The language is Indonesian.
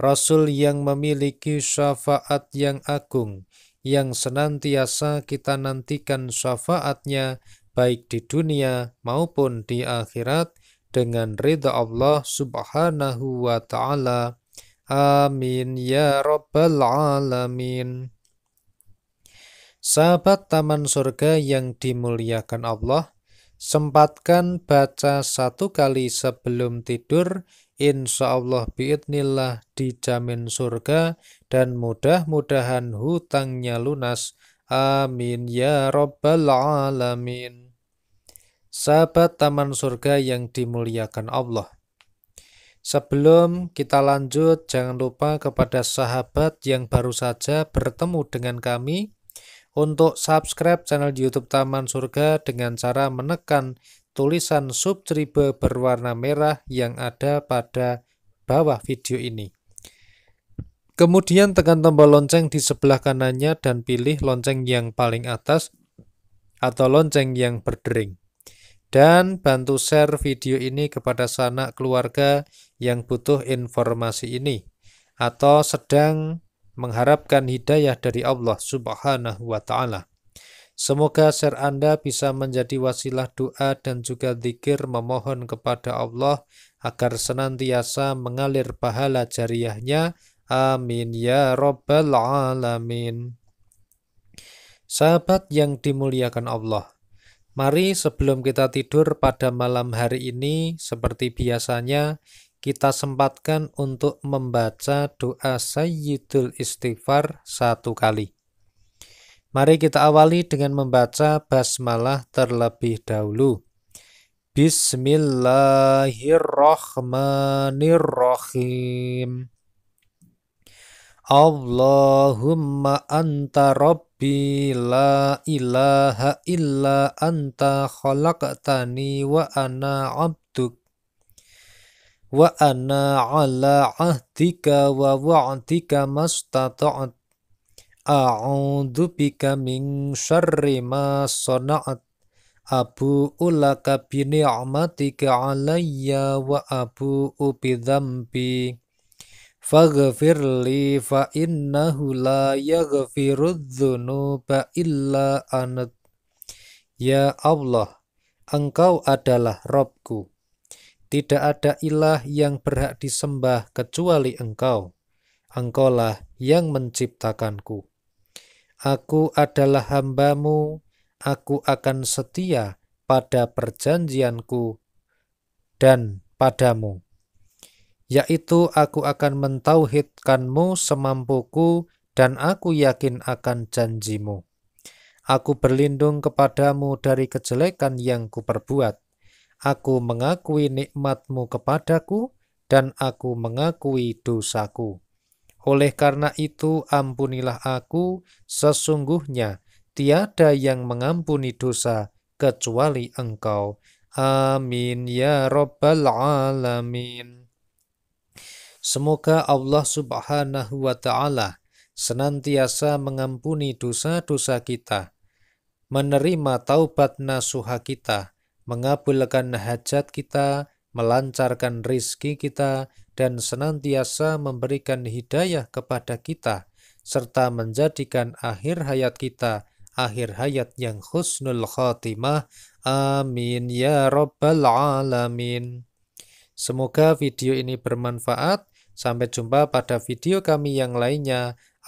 Rasul yang memiliki syafaat yang agung, yang senantiasa kita nantikan syafaatnya baik di dunia maupun di akhirat dengan ridha Allah subhanahu wa ta'ala. Amin ya rabbal alamin. Sahabat taman surga yang dimuliakan Allah, Sempatkan baca satu kali sebelum tidur, insya Allah biidnillah dijamin surga dan mudah-mudahan hutangnya lunas. Amin ya Rabbal Alamin. Sahabat Taman Surga yang dimuliakan Allah. Sebelum kita lanjut, jangan lupa kepada sahabat yang baru saja bertemu dengan kami, untuk subscribe channel YouTube Taman Surga dengan cara menekan tulisan subscribe berwarna merah yang ada pada bawah video ini. Kemudian tekan tombol lonceng di sebelah kanannya dan pilih lonceng yang paling atas atau lonceng yang berdering. Dan bantu share video ini kepada sanak keluarga yang butuh informasi ini atau sedang mengharapkan hidayah dari Allah Subhanahu wa taala. Semoga share Anda bisa menjadi wasilah doa dan juga zikir memohon kepada Allah agar senantiasa mengalir pahala jariahnya. Amin ya rabbal alamin. Sahabat yang dimuliakan Allah, mari sebelum kita tidur pada malam hari ini seperti biasanya kita sempatkan untuk membaca doa Sayyidul Istighfar satu kali. Mari kita awali dengan membaca basmalah terlebih dahulu. Bismillahirrahmanirrahim. Allahumma anta rabbi la ilaha illa anta khalaqtani wa ana abduk wa ana ala ahdika wa wa'dika mastata'at a'udhu bika min syarri ma sana'at abu ulaka bi ni'matika alayya wa abu bi dhanbi faghfir fa innahu la yaghfiru dhunuba illa anat ya Allah engkau adalah Robku tidak ada ilah yang berhak disembah kecuali engkau. Engkaulah yang menciptakanku. Aku adalah hambamu, aku akan setia pada perjanjianku dan padamu. Yaitu aku akan mentauhidkanmu semampuku dan aku yakin akan janjimu. Aku berlindung kepadamu dari kejelekan yang kuperbuat Aku mengakui nikmatmu kepadaku, dan aku mengakui dosaku. Oleh karena itu, ampunilah aku, sesungguhnya tiada yang mengampuni dosa kecuali engkau. Amin ya Rabbal Alamin. Semoga Allah Subhanahu wa Ta'ala senantiasa mengampuni dosa-dosa kita, menerima taubat nasuha kita, mengabulkan hajat kita, melancarkan rizki kita, dan senantiasa memberikan hidayah kepada kita, serta menjadikan akhir hayat kita akhir hayat yang khusnul khatimah. Amin ya Rabbal Alamin. Semoga video ini bermanfaat. Sampai jumpa pada video kami yang lainnya.